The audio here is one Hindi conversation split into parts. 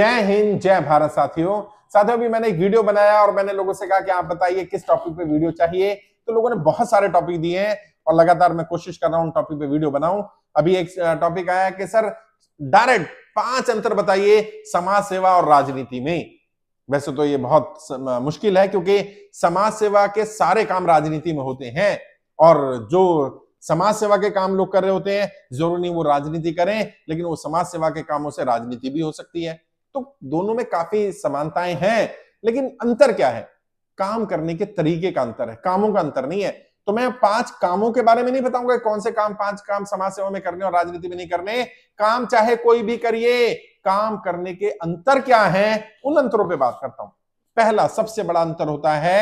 जय हिंद जय भारत साथियों साथियों भी मैंने एक वीडियो बनाया और मैंने लोगों से कहा कि आप बताइए किस टॉपिक पे वीडियो चाहिए तो लोगों ने बहुत सारे टॉपिक दिए हैं और लगातार मैं कोशिश कर रहा हूं टॉपिक पे वीडियो बनाऊं अभी एक टॉपिक आया कि सर डायरेक्ट पांच अंतर बताइए समाज सेवा और राजनीति में वैसे तो ये बहुत मुश्किल है क्योंकि समाज सेवा के सारे काम राजनीति में होते हैं और जो समाज सेवा के काम लोग कर रहे होते हैं जरूरी नहीं वो राजनीति करें लेकिन वो समाज सेवा के कामों से राजनीति भी हो सकती है तो दोनों में काफी समानताएं हैं लेकिन अंतर क्या है काम करने के तरीके का अंतर है कामों का अंतर नहीं है तो मैं पांच कामों के बारे में नहीं बताऊंगा कौन से काम पांच काम समाज सेवा में करने और राजनीति में नहीं करने काम चाहे कोई भी करिए काम करने के अंतर क्या है उन अंतरों पर बात करता हूं पहला सबसे बड़ा अंतर होता है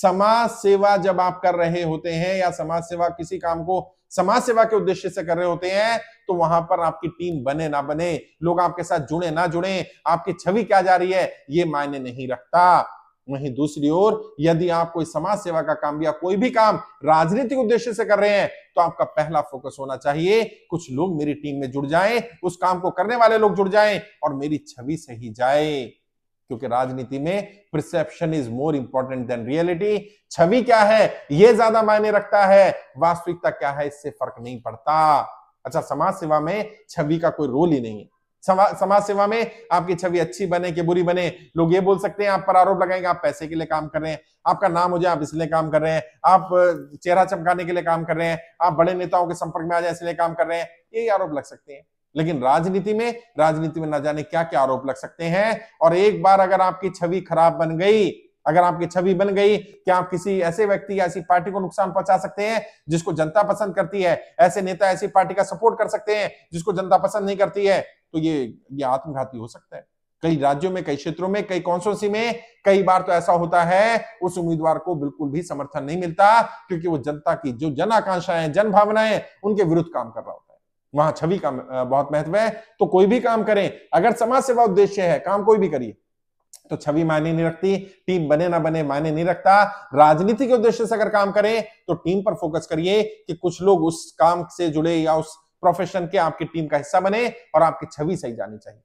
समाज सेवा जब आप कर रहे होते हैं या समाज सेवा किसी काम को समाज सेवा के उद्देश्य से कर रहे होते हैं तो वहां पर आपकी टीम बने ना बने लोग आपके साथ जुड़े ना जुड़े आपकी छवि क्या जा रही है ये मायने नहीं रखता वहीं दूसरी ओर यदि आप कोई समाज सेवा का काम या कोई भी काम राजनीतिक उद्देश्य से कर रहे हैं तो आपका पहला फोकस होना चाहिए कुछ लोग मेरी टीम में जुड़ जाएं उस काम को करने वाले लोग जुड़ जाएं और मेरी छवि सही जाए क्योंकि राजनीति में perception is more important than reality छवि क्या है यह ज्यादा मायने रखता है वास्तविकता क्या है इससे फर्क नहीं पड़ता अच्छा समाज सेवा में छवि का कोई रोल ही नहीं है समाज सेवा में आपकी छवि अच्छी बने कि बुरी बने लोग ये बोल सकते हैं आप पर आरोप लगाएंगे आप पैसे के लिए काम कर रहे हैं आपका नाम हो जाए आप इसलिए काम कर रहे हैं आप चेहरा चमकाने के लिए काम कर रहे हैं आप बड़े नेताओं के संपर्क में आ जाए इसलिए काम कर रहे हैं यही आरोप लग सकते हैं लेकिन राजनीति में राजनीति में ना जाने क्या क्या आरोप लग सकते हैं और एक बार अगर आपकी छवि खराब बन गई अगर आपकी छवि बन गई कि आप किसी ऐसे व्यक्ति या ऐसी पार्टी को नुकसान पहुंचा सकते हैं जिसको जनता पसंद करती है ऐसे नेता ऐसी पार्टी का सपोर्ट कर सकते हैं जिसको जनता पसंद नहीं करती है तो ये ये आत्मघाती हो सकता है कई राज्यों में कई क्षेत्रों में कई कॉन्स्टिट्यूंसी में कई बार तो ऐसा होता है उस उम्मीदवार को बिल्कुल भी समर्थन नहीं मिलता क्योंकि वो जनता की जो जन आकांक्षाएं जन भावनाएं उनके विरुद्ध काम कर रहा होता है वहां छवि का बहुत महत्व है तो कोई भी काम करें अगर समाज सेवा उद्देश्य है काम कोई भी करिए तो छवि मायने नहीं रखती टीम बने ना बने मायने नहीं रखता राजनीति के उद्देश्य से अगर काम करें तो टीम पर फोकस करिए कि कुछ लोग उस काम से जुड़े या उस प्रोफेशन के आपकी टीम का हिस्सा बने और आपकी छवि सही जानी चाहिए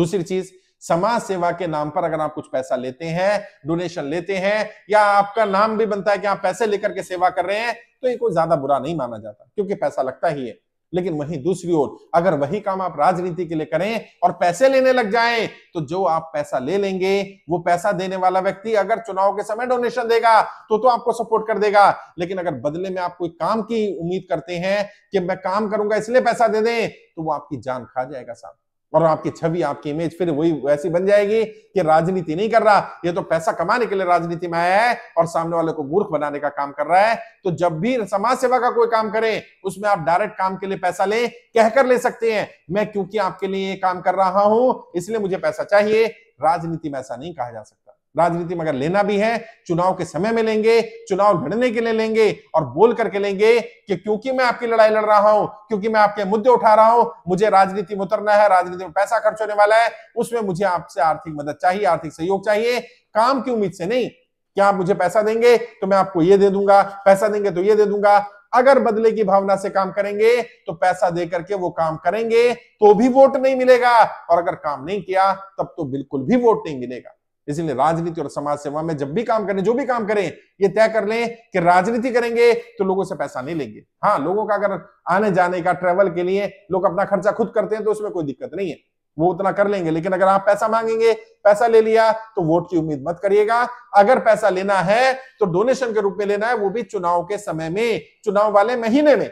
दूसरी चीज समाज सेवा के नाम पर अगर आप कुछ पैसा लेते हैं डोनेशन लेते हैं या आपका नाम भी बनता है कि आप पैसे लेकर के सेवा कर रहे हैं तो ये कोई ज्यादा बुरा नहीं माना जाता क्योंकि पैसा लगता ही है लेकिन वहीं दूसरी ओर अगर वही काम आप राजनीति के लिए करें और पैसे लेने लग जाएं तो जो आप पैसा ले लेंगे वो पैसा देने वाला व्यक्ति अगर चुनाव के समय डोनेशन देगा तो तो आपको सपोर्ट कर देगा लेकिन अगर बदले में आप कोई काम की उम्मीद करते हैं कि मैं काम करूंगा इसलिए पैसा दे दें तो वो आपकी जान खा जाएगा साहब और आपकी छवि आपकी इमेज फिर वही वैसी बन जाएगी कि राजनीति नहीं कर रहा ये तो पैसा कमाने के लिए राजनीति में आया है और सामने वाले को मूर्ख बनाने का काम कर रहा है तो जब भी समाज सेवा का कोई काम करें उसमें आप डायरेक्ट काम के लिए पैसा लें कहकर ले सकते हैं मैं क्योंकि आपके लिए ये काम कर रहा हूं इसलिए मुझे पैसा चाहिए राजनीति में ऐसा नहीं कहा जा सकता राजनीति में अगर लेना भी है चुनाव के समय में लेंगे चुनाव लड़ने के लिए लेंगे और बोल करके लेंगे कि क्योंकि मैं आपकी लड़ाई लड़ रहा हूं क्योंकि मैं आपके मुद्दे उठा रहा हूं मुझे राजनीति में उतरना है राजनीति में पैसा खर्च होने वाला है उसमें मुझे आपसे आर्थिक मदद चाहिए आर्थिक सहयोग चाहिए काम की उम्मीद से नहीं क्या आप मुझे पैसा देंगे तो मैं आपको ये दे दूंगा पैसा देंगे तो ये दे दूंगा अगर बदले की भावना से काम करेंगे तो पैसा दे करके वो काम करेंगे तो भी वोट नहीं मिलेगा और अगर काम नहीं किया तब तो बिल्कुल भी वोट नहीं मिलेगा इसीलिए राजनीति और समाज सेवा में जब भी काम करें जो भी काम करें ये तय कर लें कि राजनीति करेंगे तो लोगों से पैसा नहीं लेंगे हाँ लोगों का अगर आने जाने का ट्रेवल के लिए लोग अपना खर्चा खुद करते हैं तो उसमें कोई दिक्कत नहीं है वो उतना कर लेंगे लेकिन अगर आप पैसा मांगेंगे पैसा ले लिया तो वोट की उम्मीद मत करिएगा अगर पैसा लेना है तो डोनेशन के रूप में लेना है वो भी चुनाव के समय में चुनाव वाले महीने में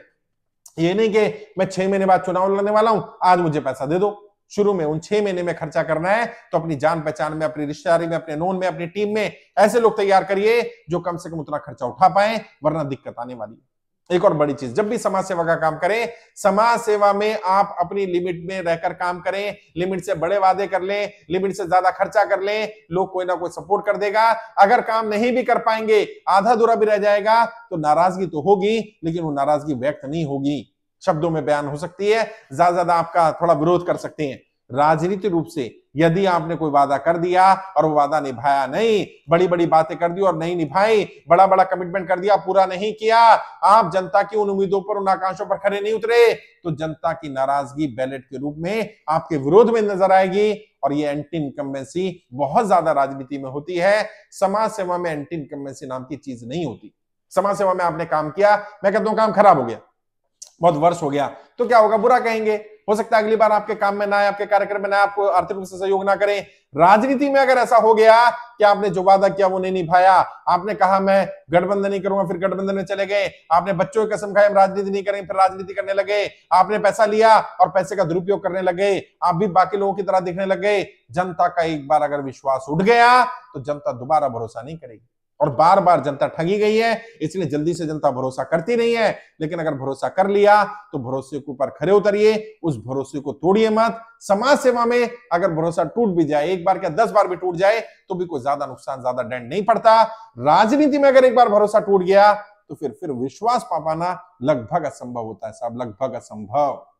ये नहीं कि मैं छह महीने बाद चुनाव लड़ने वाला हूं आज मुझे पैसा दे दो शुरू में उन छह महीने में खर्चा करना है तो अपनी जान पहचान में अपनी रिश्तेदारी में अपने नोन में अपनी टीम में ऐसे लोग तैयार करिए जो कम से कम उतना खर्चा उठा पाए वरना दिक्कत आने वाली है एक और बड़ी चीज जब भी समाज सेवा का काम करें समाज सेवा में आप अपनी लिमिट में रहकर काम करें लिमिट से बड़े वादे कर लें लिमिट से ज्यादा खर्चा कर लें लोग कोई ना कोई सपोर्ट कर देगा अगर काम नहीं भी कर पाएंगे आधा दूरा भी रह जाएगा तो नाराजगी तो होगी लेकिन वो नाराजगी व्यक्त नहीं होगी शब्दों में बयान हो सकती है ज्यादा ज्यादा आपका थोड़ा विरोध कर सकते हैं राजनीतिक रूप से यदि आपने कोई वादा कर दिया और वो वादा निभाया नहीं बड़ी बड़ी बातें कर दी और नहीं निभाई बड़ा बड़ा कमिटमेंट कर दिया पूरा नहीं किया आप जनता की उन उम्मीदों पर उन आकांक्षों पर खड़े नहीं उतरे तो जनता की नाराजगी बैलेट के रूप में आपके विरोध में नजर आएगी और ये एंटी इनकम्बेंसी बहुत ज्यादा राजनीति में होती है समाज सेवा में एंटी इनकम्बेंसी नाम की चीज नहीं होती समाज सेवा में आपने काम किया मैं कहता हूं काम खराब हो गया बहुत वर्ष हो गया तो क्या होगा बुरा कहेंगे हो सकता है अगली बार आपके काम में ना आए आपके कार्यक्रम में ना आपको आर्थिक रूप से सहयोग ना करें राजनीति में अगर ऐसा हो गया कि आपने जो वादा किया वो नहीं निभाया आपने कहा मैं गठबंधन नहीं करूंगा फिर गठबंधन में चले गए आपने बच्चों की कसम खाई हम राजनीति नहीं करेंगे फिर राजनीति करने लगे आपने पैसा लिया और पैसे का दुरुपयोग करने लगे आप भी बाकी लोगों की तरह दिखने लग गए जनता का एक बार अगर विश्वास उठ गया तो जनता दोबारा भरोसा नहीं करेगी और बार बार जनता ठगी गई है इसलिए जल्दी से जनता भरोसा करती नहीं है लेकिन अगर भरोसा कर लिया तो भरोसे के ऊपर खड़े उतरिए उस भरोसे को तोड़िए मत समाज सेवा में अगर भरोसा टूट भी जाए एक बार क्या दस बार भी टूट जाए तो भी कोई ज्यादा नुकसान ज्यादा डेंट नहीं पड़ता राजनीति में अगर एक बार भरोसा टूट गया तो फिर फिर विश्वास पा पाना लगभग असंभव होता है साहब लगभग असंभव